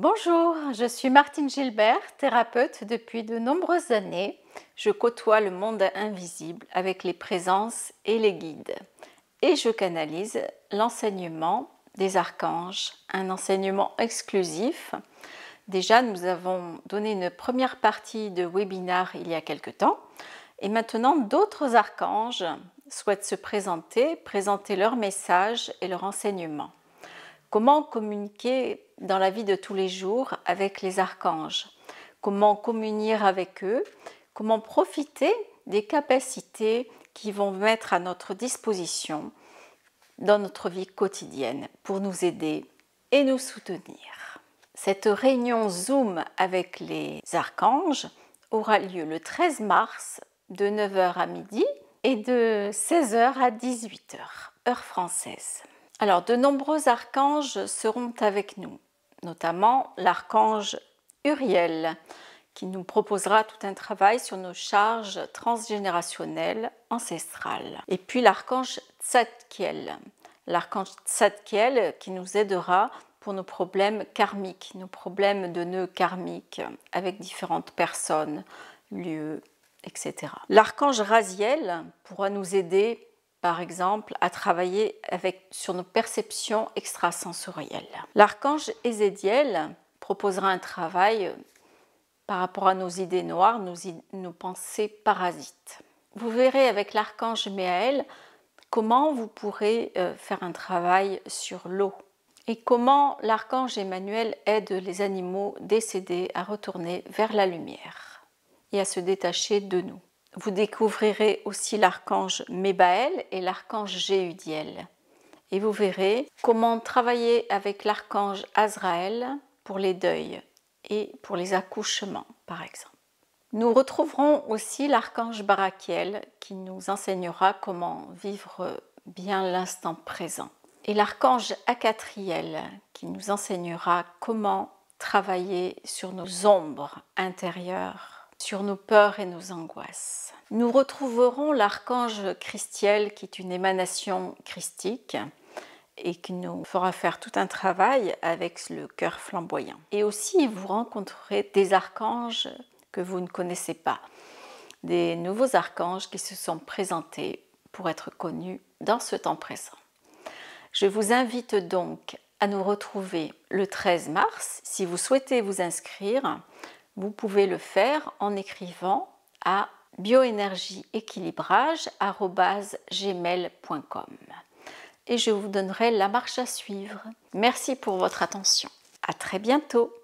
Bonjour, je suis Martine Gilbert, thérapeute depuis de nombreuses années. Je côtoie le monde invisible avec les présences et les guides. Et je canalise l'enseignement des archanges, un enseignement exclusif. Déjà, nous avons donné une première partie de webinar il y a quelque temps. Et maintenant, d'autres archanges souhaitent se présenter, présenter leur message et leur enseignement. Comment communiquer dans la vie de tous les jours avec les archanges Comment communier avec eux Comment profiter des capacités qui vont mettre à notre disposition dans notre vie quotidienne pour nous aider et nous soutenir. Cette réunion Zoom avec les archanges aura lieu le 13 mars de 9h à midi et de 16h à 18h, heure française. Alors, de nombreux archanges seront avec nous, notamment l'archange Uriel, qui nous proposera tout un travail sur nos charges transgénérationnelles ancestrales. Et puis l'archange Tzadkiel, l'archange Tzadkiel qui nous aidera pour nos problèmes karmiques, nos problèmes de nœuds karmiques avec différentes personnes, lieux, etc. L'archange Raziel pourra nous aider par exemple, à travailler sur nos perceptions extrasensorielles. L'archange Ézédiel proposera un travail euh, par rapport à nos idées noires, nos, nos pensées parasites. Vous verrez avec l'archange Méaël comment vous pourrez euh, faire un travail sur l'eau et comment l'archange Emmanuel aide les animaux décédés à retourner vers la lumière et à se détacher de nous vous découvrirez aussi l'archange Mébaël et l'archange Géudiel. Et vous verrez comment travailler avec l'archange Azraël pour les deuils et pour les accouchements, par exemple. Nous retrouverons aussi l'archange Barakiel qui nous enseignera comment vivre bien l'instant présent. Et l'archange Acatriel qui nous enseignera comment travailler sur nos ombres intérieures sur nos peurs et nos angoisses. Nous retrouverons l'archange Christiel, qui est une émanation christique et qui nous fera faire tout un travail avec le cœur flamboyant. Et aussi, vous rencontrerez des archanges que vous ne connaissez pas, des nouveaux archanges qui se sont présentés pour être connus dans ce temps présent. Je vous invite donc à nous retrouver le 13 mars si vous souhaitez vous inscrire vous pouvez le faire en écrivant à bioénergieéquilibrage.com. et je vous donnerai la marche à suivre. Merci pour votre attention. À très bientôt